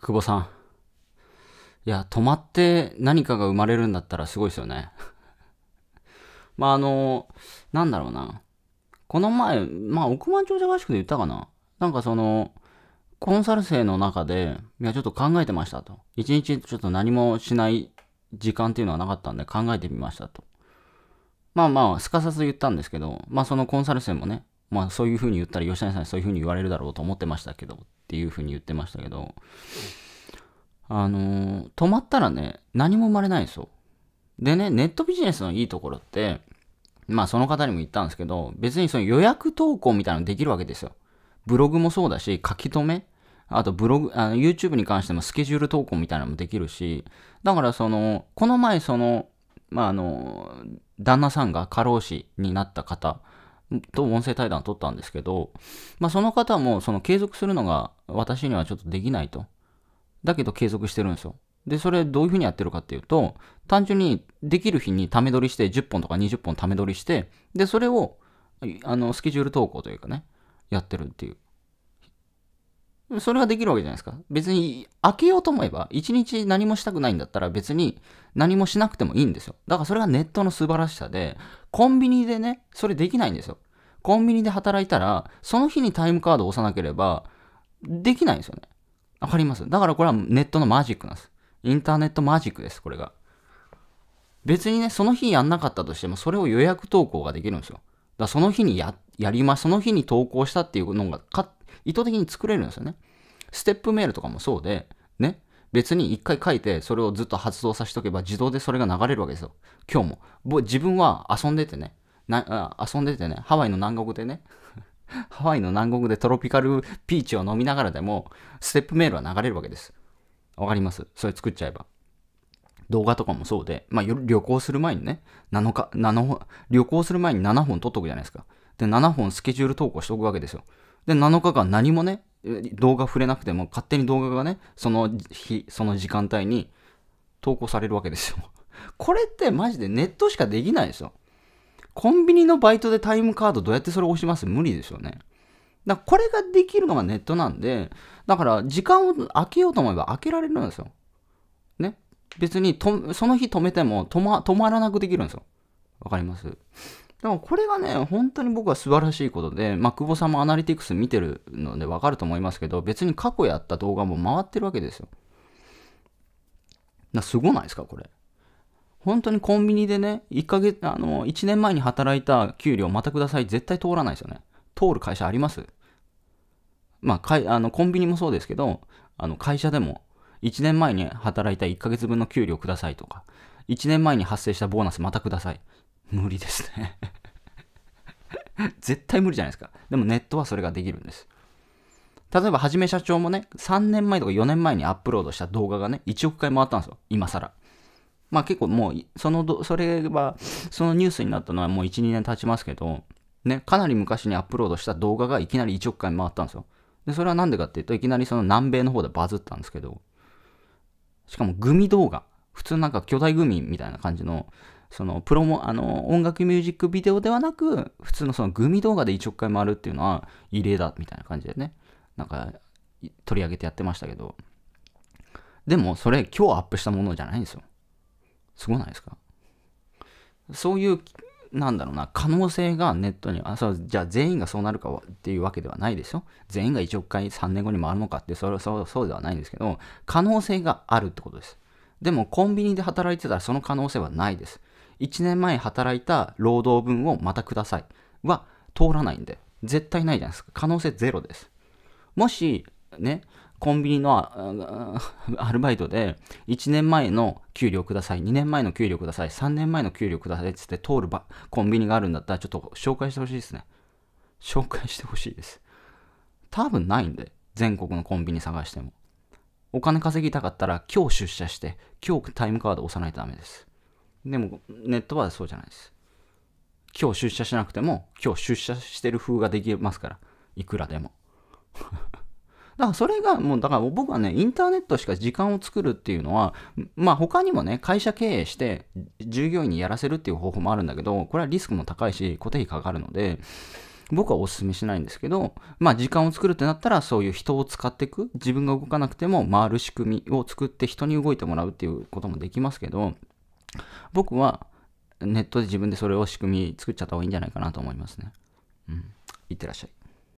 久保さん。いや、止まって何かが生まれるんだったらすごいですよね。まあ、あの、なんだろうな。この前、まあ、億万長者合宿で言ったかな。なんかその、コンサル生の中で、いや、ちょっと考えてましたと。一日ちょっと何もしない時間っていうのはなかったんで考えてみましたと。まあまあ、すかさず言ったんですけど、まあそのコンサル生もね、まあそういうふうに言ったら吉谷さんにそういうふうに言われるだろうと思ってましたけど、っていうふうに言ってましたけど、あのー、止まったらね、何も生まれないんですよ。でね、ネットビジネスのいいところって、まあその方にも言ったんですけど、別にその予約投稿みたいなのできるわけですよ。ブログもそうだし、書き留め、あとブログ、あの YouTube に関してもスケジュール投稿みたいなのもできるし、だからその、この前その、まああの、旦那さんが過労死になった方と音声対談を取ったんですけど、まあその方もその継続するのが私にはちょっとできないと。だけど継続してるんですよ。で、それどういうふうにやってるかっていうと、単純にできる日にため撮りして10本とか20本ため撮りして、で、それを、あの、スケジュール投稿というかね、やってるっていう。それができるわけじゃないですか。別に、開けようと思えば、一日何もしたくないんだったら別に何もしなくてもいいんですよ。だからそれがネットの素晴らしさで、コンビニでね、それできないんですよ。コンビニで働いたら、その日にタイムカードを押さなければ、できないんですよね。わかりますだからこれはネットのマジックなんです。インターネットマジックです、これが。別にね、その日やんなかったとしても、それを予約投稿ができるんですよ。だからその日にや、やります。その日に投稿したっていうのがか、意図的に作れるんですよね。ステップメールとかもそうで、ね。別に一回書いて、それをずっと発動させとけば、自動でそれが流れるわけですよ。今日も。自分は遊んでてね。な遊んでてね。ハワイの南国でね。ハワイの南国でトロピカルピーチを飲みながらでも、ステップメールは流れるわけです。わかりますそれ作っちゃえば。動画とかもそうで、まあ、旅行する前にね、7日、7本、旅行する前に7本撮っとくじゃないですか。で、7本スケジュール投稿しとくわけですよ。で、7日間何もね、動画触れなくても、勝手に動画がね、その日、その時間帯に投稿されるわけですよ。これってマジでネットしかできないですよ。コンビニのバイトでタイムカードどうやってそれ押します無理でしょうね。だこれができるのがネットなんで、だから時間を開けようと思えば開けられるんですよ。ね。別にと、その日止めても止ま止まらなくできるんですよ。わかりますでもこれがね、本当に僕は素晴らしいことで、まあ、久保さんもアナリティクス見てるのでわかると思いますけど、別に過去やった動画も回ってるわけですよ。なすごないですか、これ。本当にコンビニでね、1ヶ月、あの、1年前に働いた給料またください、絶対通らないですよね。通る会社ありますまあ、かいあのコンビニもそうですけど、あの会社でも1年前に働いた1ヶ月分の給料くださいとか、1年前に発生したボーナスまたください。無理ですね 絶対無理じゃないですか。でもネットはそれができるんです。例えば、はじめ社長もね、3年前とか4年前にアップロードした動画がね、1億回回ったんですよ。今更。まあ結構もう、そのど、それは、そのニュースになったのはもう1、2年経ちますけど、ね、かなり昔にアップロードした動画がいきなり1億回回ったんですよ。で、それはなんでかっていうと、いきなりその南米の方でバズったんですけど、しかもグミ動画。普通なんか巨大グミみたいな感じの、そのプロも、あの、音楽ミュージックビデオではなく、普通のそのグミ動画で1億回回るっていうのは異例だみたいな感じでね、なんか取り上げてやってましたけど、でもそれ今日アップしたものじゃないんですよ。すごないですかそういう、なんだろうな、可能性がネットに、あ、そう、じゃあ全員がそうなるかっていうわけではないでしょ全員が1億回3年後に回るのかって、それはそうそうではないんですけど、可能性があるってことです。でも、コンビニで働いてたらその可能性はないです。1年前働いた労働分をまたくださいは通らないんで、絶対ないじゃないですか。可能性ゼロです。もし、ね、コンビニの アルバイトで、1年前の給料ください、2年前の給料ください、3年前の給料くださいってって通るコンビニがあるんだったら、ちょっと紹介してほしいですね。紹介してほしいです。多分ないんで、全国のコンビニ探しても。お金稼ぎたかったら、今日出社して、今日タイムカード押さないとダメです。でも、ネットはそうじゃないです。今日出社しなくても、今日出社してる風ができますから、いくらでも。だからそれがもう、だから僕はね、インターネットしか時間を作るっていうのは、まあ他にもね、会社経営して従業員にやらせるっていう方法もあるんだけど、これはリスクも高いし、固定費かかるので、僕はお勧めしないんですけど、まあ時間を作るってなったらそういう人を使っていく、自分が動かなくても回る仕組みを作って人に動いてもらうっていうこともできますけど、僕はネットで自分でそれを仕組み作っちゃった方がいいんじゃないかなと思いますね。うん。いってらっしゃい。